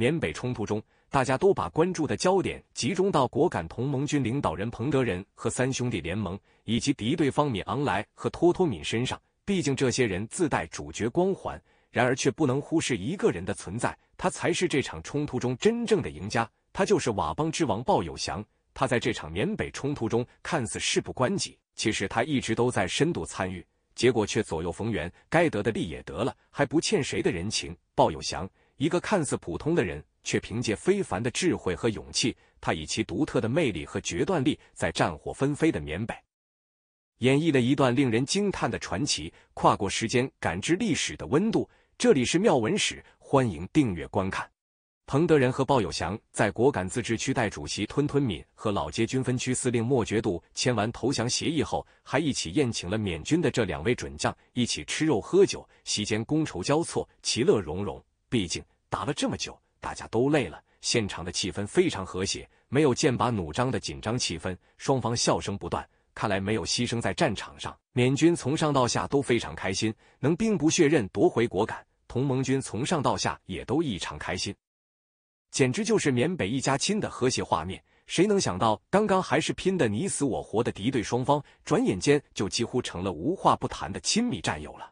缅北冲突中，大家都把关注的焦点集中到果敢同盟军领导人彭德仁和三兄弟联盟，以及敌对方敏昂莱和托托敏身上。毕竟这些人自带主角光环，然而却不能忽视一个人的存在，他才是这场冲突中真正的赢家，他就是佤邦之王鲍有祥。他在这场缅北冲突中看似事不关己，其实他一直都在深度参与，结果却左右逢源，该得的利也得了，还不欠谁的人情。鲍有祥。一个看似普通的人，却凭借非凡的智慧和勇气，他以其独特的魅力和决断力，在战火纷飞的缅北演绎了一段令人惊叹的传奇。跨过时间，感知历史的温度。这里是妙文史，欢迎订阅观看。彭德仁和鲍友祥在果敢自治区代主席吞吞敏和老街军分区司令莫觉度签完投降协议后，还一起宴请了缅军的这两位准将，一起吃肉喝酒，席间觥筹交错，其乐融融。毕竟打了这么久，大家都累了。现场的气氛非常和谐，没有剑拔弩张的紧张气氛，双方笑声不断。看来没有牺牲在战场上，缅军从上到下都非常开心，能兵不血刃夺回果敢。同盟军从上到下也都异常开心，简直就是缅北一家亲的和谐画面。谁能想到，刚刚还是拼得你死我活的敌对双方，转眼间就几乎成了无话不谈的亲密战友了。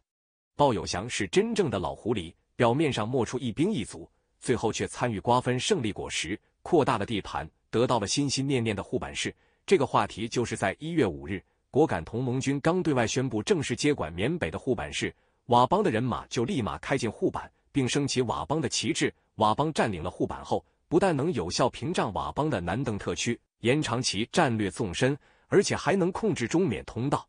鲍友祥是真正的老狐狸。表面上没出一兵一卒，最后却参与瓜分胜利果实，扩大了地盘，得到了心心念念的护板市。这个话题就是在一月五日，果敢同盟军刚对外宣布正式接管缅北的护板市，佤邦的人马就立马开进护板，并升起佤邦的旗帜。佤邦占领了护板后，不但能有效屏障佤邦的南邓特区，延长其战略纵深，而且还能控制中缅通道。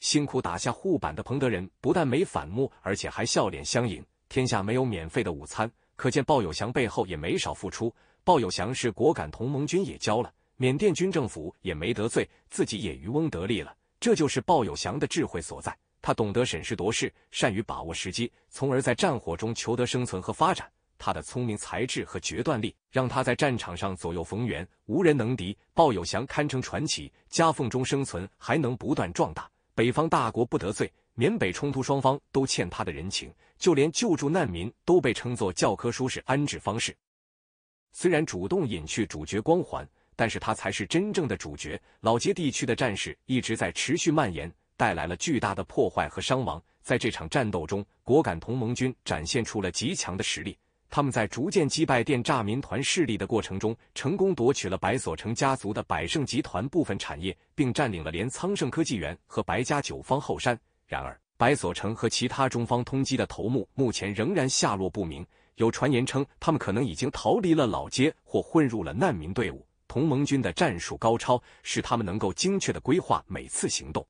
辛苦打下护板的彭德仁不但没反目，而且还笑脸相迎。天下没有免费的午餐，可见鲍有祥背后也没少付出。鲍有祥是果敢同盟军，也交了缅甸军政府，也没得罪自己，也渔翁得利了。这就是鲍有祥的智慧所在，他懂得审时度势，善于把握时机，从而在战火中求得生存和发展。他的聪明才智和决断力，让他在战场上左右逢源，无人能敌。鲍有祥堪称传奇，夹缝中生存还能不断壮大，北方大国不得罪。缅北冲突双方都欠他的人情，就连救助难民都被称作教科书式安置方式。虽然主动隐去主角光环，但是他才是真正的主角。老街地区的战事一直在持续蔓延，带来了巨大的破坏和伤亡。在这场战斗中，果敢同盟军展现出了极强的实力。他们在逐渐击败电诈民团势力的过程中，成功夺取了白所成家族的百盛集团部分产业，并占领了连苍盛科技园和白家九方后山。然而，白所成和其他中方通缉的头目目前仍然下落不明。有传言称，他们可能已经逃离了老街，或混入了难民队伍。同盟军的战术高超，使他们能够精确的规划每次行动，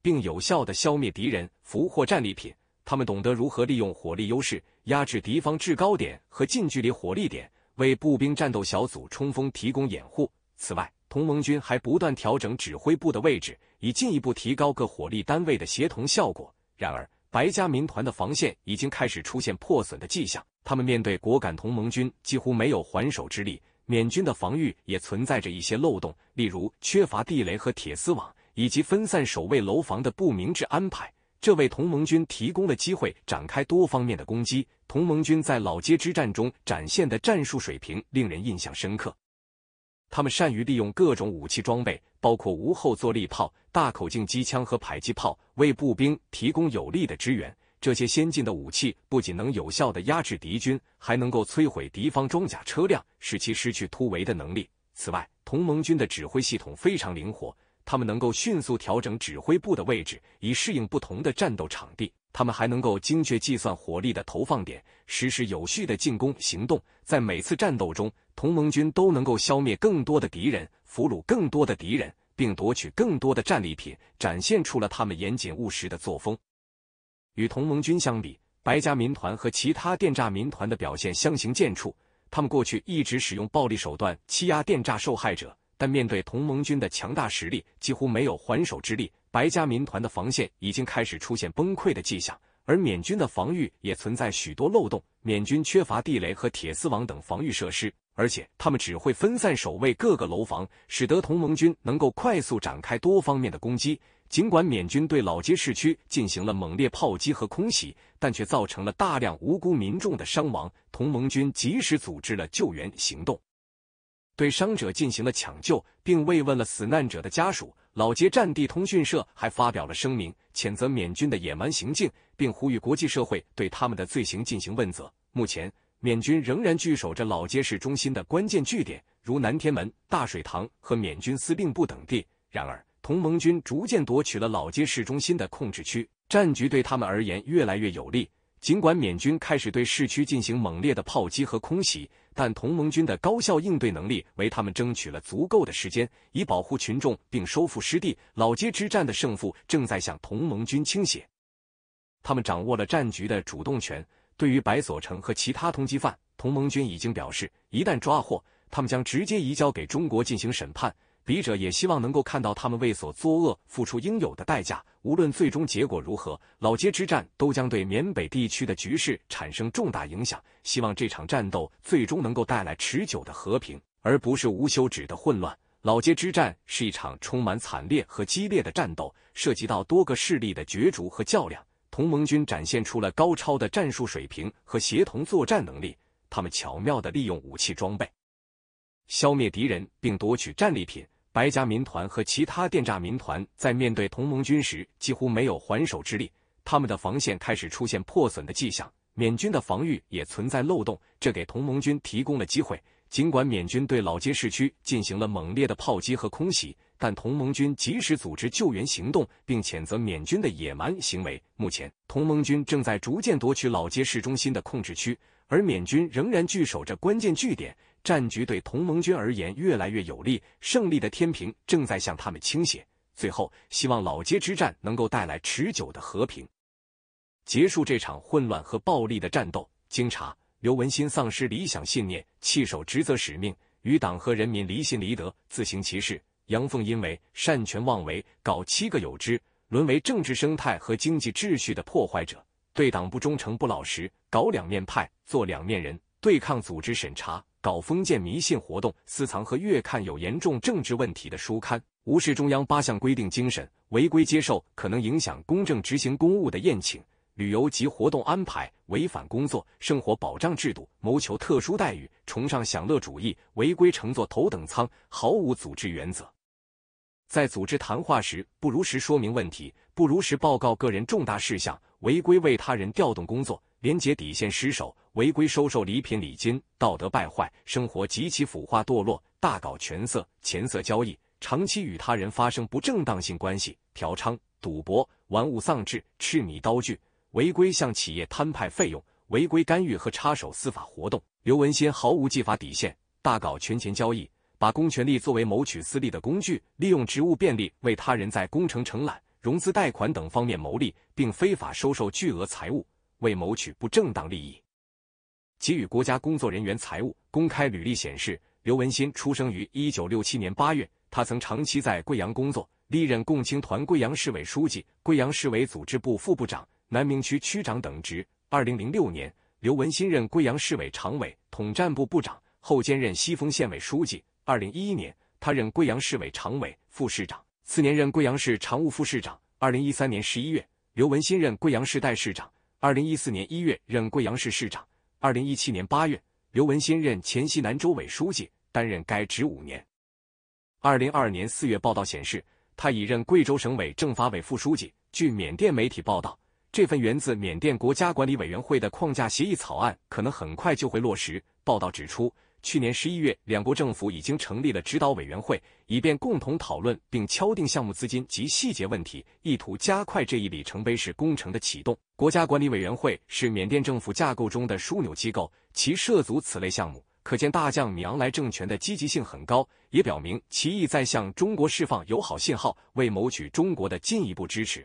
并有效的消灭敌人，俘获战利品。他们懂得如何利用火力优势，压制敌方制高点和近距离火力点，为步兵战斗小组冲锋提供掩护。此外，同盟军还不断调整指挥部的位置，以进一步提高各火力单位的协同效果。然而，白家民团的防线已经开始出现破损的迹象。他们面对果敢同盟军几乎没有还手之力。缅军的防御也存在着一些漏洞，例如缺乏地雷和铁丝网，以及分散守卫楼房的不明智安排。这为同盟军提供了机会，展开多方面的攻击。同盟军在老街之战中展现的战术水平令人印象深刻。他们善于利用各种武器装备，包括无后坐力炮、大口径机枪和迫击炮，为步兵提供有力的支援。这些先进的武器不仅能有效的压制敌军，还能够摧毁敌方装甲车辆，使其失去突围的能力。此外，同盟军的指挥系统非常灵活，他们能够迅速调整指挥部的位置，以适应不同的战斗场地。他们还能够精确计算火力的投放点，实施有序的进攻行动。在每次战斗中，同盟军都能够消灭更多的敌人，俘虏更多的敌人，并夺取更多的战利品，展现出了他们严谨务实的作风。与同盟军相比，白家民团和其他电诈民团的表现相形见绌。他们过去一直使用暴力手段欺压电诈受害者，但面对同盟军的强大实力，几乎没有还手之力。白家民团的防线已经开始出现崩溃的迹象，而缅军的防御也存在许多漏洞。缅军缺乏地雷和铁丝网等防御设施。而且他们只会分散守卫各个楼房，使得同盟军能够快速展开多方面的攻击。尽管缅军对老街市区进行了猛烈炮击和空袭，但却造成了大量无辜民众的伤亡。同盟军及时组织了救援行动，对伤者进行了抢救，并慰问了死难者的家属。老街战地通讯社还发表了声明，谴责缅军的野蛮行径，并呼吁国际社会对他们的罪行进行问责。目前。缅军仍然据守着老街市中心的关键据点，如南天门、大水塘和缅军司令部等地。然而，同盟军逐渐夺取了老街市中心的控制区，战局对他们而言越来越有利。尽管缅军开始对市区进行猛烈的炮击和空袭，但同盟军的高效应对能力为他们争取了足够的时间，以保护群众并收复失地。老街之战的胜负正在向同盟军倾斜，他们掌握了战局的主动权。对于白所成和其他通缉犯，同盟军已经表示，一旦抓获，他们将直接移交给中国进行审判。笔者也希望能够看到他们为所作恶付出应有的代价。无论最终结果如何，老街之战都将对缅北地区的局势产生重大影响。希望这场战斗最终能够带来持久的和平，而不是无休止的混乱。老街之战是一场充满惨烈和激烈的战斗，涉及到多个势力的角逐和较量。同盟军展现出了高超的战术水平和协同作战能力。他们巧妙的利用武器装备，消灭敌人并夺取战利品。白家民团和其他电诈民团在面对同盟军时几乎没有还手之力。他们的防线开始出现破损的迹象，缅军的防御也存在漏洞，这给同盟军提供了机会。尽管缅军对老街市区进行了猛烈的炮击和空袭。但同盟军及时组织救援行动，并谴责缅军的野蛮行为。目前，同盟军正在逐渐夺取老街市中心的控制区，而缅军仍然据守着关键据点。战局对同盟军而言越来越有利，胜利的天平正在向他们倾斜。最后，希望老街之战能够带来持久的和平，结束这场混乱和暴力的战斗。经查，刘文新丧失理想信念，弃守职责使命，与党和人民离心离德，自行其事。阳奉阴违，擅权妄为，搞七个有之，沦为政治生态和经济秩序的破坏者；对党不忠诚不老实，搞两面派做两面人，对抗组织审查，搞封建迷信活动，私藏和阅看有严重政治问题的书刊，无视中央八项规定精神，违规接受可能影响公正执行公务的宴请、旅游及活动安排，违反工作生活保障制度，谋求特殊待遇，崇尚享乐主义，违规乘坐头等舱，毫无组织原则。在组织谈话时，不如实说明问题，不如实报告个人重大事项，违规为他人调动工作，廉洁底线失守，违规收受礼品礼金，道德败坏，生活极其腐化堕落，大搞权色、钱色交易，长期与他人发生不正当性关系，嫖娼、赌博，玩物丧志，痴迷刀具，违规向企业摊派费用，违规干预和插手司法活动。刘文新毫无纪法底线，大搞权钱交易。把公权力作为谋取私利的工具，利用职务便利为他人在工程承揽、融资贷款等方面谋利，并非法收受巨额财物，为谋取不正当利益，给予国家工作人员财物。公开履历显示，刘文新出生于一九六七年八月，他曾长期在贵阳工作，历任共青团贵阳市委书记、贵阳市委组织部副部长、南明区区长等职。二零零六年，刘文新任贵阳市委常委、统战部部长后，兼任西丰县委书记。二零一一年，他任贵阳市委常委、副市长；次年任贵阳市常务副市长。二零一三年十一月，刘文新任贵阳市代市长；二零一四年一月任贵阳市市长。二零一七年八月，刘文新任黔西南州委书记，担任该职五年。二零二二年四月，报道显示他已任贵州省委政法委副书记。据缅甸媒体报道，这份源自缅甸国家管理委员会的框架协议草案可能很快就会落实。报道指出。去年十一月，两国政府已经成立了指导委员会，以便共同讨论并敲定项目资金及细节问题，意图加快这一里程碑式工程的启动。国家管理委员会是缅甸政府架构中的枢纽机构，其涉足此类项目，可见大将米昂莱政权的积极性很高，也表明其意在向中国释放友好信号，为谋取中国的进一步支持。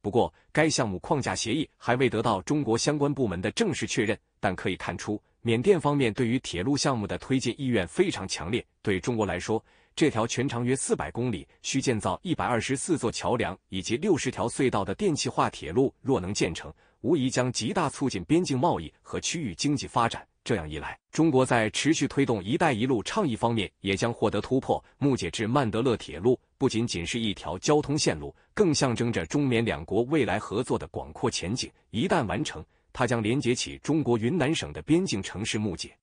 不过，该项目框架协议还未得到中国相关部门的正式确认，但可以看出。缅甸方面对于铁路项目的推进意愿非常强烈。对中国来说，这条全长约四百公里、需建造一百二十四座桥梁以及六十条隧道的电气化铁路，若能建成，无疑将极大促进边境贸易和区域经济发展。这样一来，中国在持续推动“一带一路”倡议方面也将获得突破。木姐至曼德勒铁路不仅仅是一条交通线路，更象征着中缅两国未来合作的广阔前景。一旦完成，它将连接起中国云南省的边境城市木姐，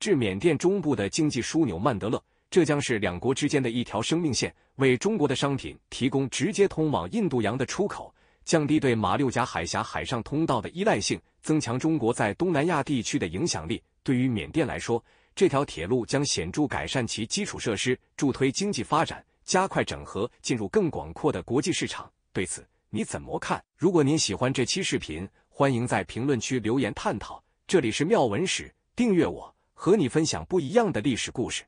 至缅甸中部的经济枢纽曼德勒。这将是两国之间的一条生命线，为中国的商品提供直接通往印度洋的出口，降低对马六甲海峡海上通道的依赖性，增强中国在东南亚地区的影响力。对于缅甸来说，这条铁路将显著改善其基础设施，助推经济发展，加快整合进入更广阔的国际市场。对此你怎么看？如果您喜欢这期视频，欢迎在评论区留言探讨，这里是妙文史，订阅我，和你分享不一样的历史故事。